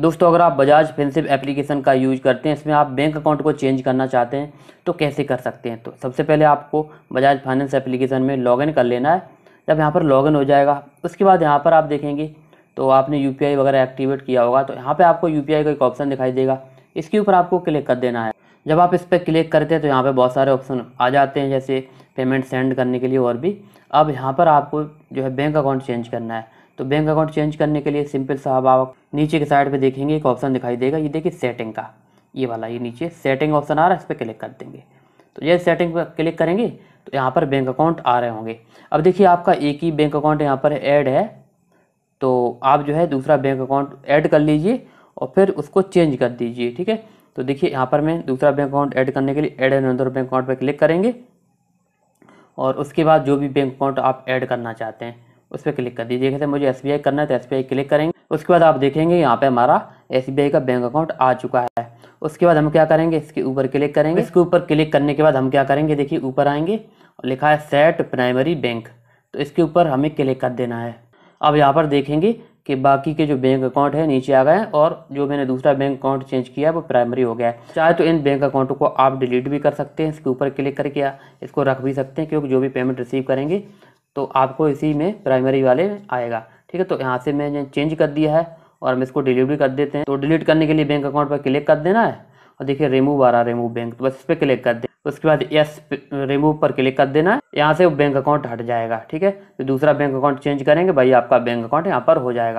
दोस्तों अगर आप बजाज फिनसिप एप्लीकेशन का यूज करते हैं इसमें आप बैंक अकाउंट को चेंज करना चाहते हैं तो कैसे कर सकते हैं तो सबसे पहले आपको बजाज फाइनेंस एप्लीकेशन में लॉगिन कर लेना है जब यहाँ पर लॉगिन हो जाएगा उसके बाद यहाँ पर आप देखेंगे तो आपने यू वगैरह एक्टिवेट किया होगा तो यहाँ पर आपको यू का एक ऑप्शन दिखाई देगा इसके ऊपर आपको क्लिक कर देना है जब आप इस पर क्लिक करते हैं तो यहाँ पर बहुत सारे ऑप्शन आ जाते हैं जैसे पेमेंट सेंड करने के लिए और भी अब यहाँ पर आपको जो है बैंक अकाउंट चेंज करना है तो बैंक अकाउंट चेंज करने के लिए सिंपल साहब आप नीचे के साइड पे देखेंगे एक ऑप्शन दिखाई देगा ये देखिए सेटिंग का ये वाला ये नीचे सेटिंग ऑप्शन आ रहा है इस पर क्लिक कर देंगे तो जैसे सेटिंग पर क्लिक करेंगे तो यहाँ पर बैंक अकाउंट आ रहे होंगे अब देखिए आपका एक ही बैंक अकाउंट यहाँ पर ऐड है तो आप जो है दूसरा बैंक अकाउंट ऐड कर लीजिए और फिर उसको चेंज कर दीजिए ठीक है तो देखिए यहाँ पर मैं दूसरा बैंक अकाउंट ऐड करने के लिए add an another bank account पर क्लिक करेंगे और उसके बाद जो भी बैंक अकाउंट आप ऐड करना चाहते हैं उस पर क्लिक कर दीजिए जैसे मुझे एस करना है तो एस क्लिक करेंगे उसके बाद आप देखेंगे यहाँ पे हमारा एस का बैंक अकाउंट आ चुका है उसके बाद हम क्या करेंगे इसके ऊपर क्लिक करेंगे इसके ऊपर क्लिक करने के बाद हम क्या करेंगे देखिए ऊपर आएंगे और लिखा है सेट प्राइमरी बैंक तो इसके ऊपर हमें क्लिक कर देना है अब यहाँ पर देखेंगे कि बाकी के जो बैंक अकाउंट है नीचे आ गए हैं और जो मैंने दूसरा बैंक अकाउंट चेंज किया है वो प्राइमरी हो गया है चाहे तो इन बैंक अकाउंटों को आप डिलीट भी कर सकते हैं इसके ऊपर क्लिक करके इसको रख भी सकते हैं क्योंकि जो भी पेमेंट रिसीव करेंगे तो आपको इसी में प्राइमरी वाले में आएगा ठीक है तो यहाँ से मैंने चेंज कर दिया है और हम इसको डिलीवरी कर देते हैं तो डिलीट करने के लिए बैंक अकाउंट पर क्लिक कर देना है और देखिए रिमूव आ रहा रिमूव बैंक तो बस इस पर क्लिक कर दे तो उसके बाद यस रिमूव पर क्लिक कर देना है यहाँ से बैंक अकाउंट हट जाएगा ठीक है तो दूसरा बैंक अकाउंट चेंज करेंगे भाई आपका बैंक अकाउंट यहाँ पर हो जाएगा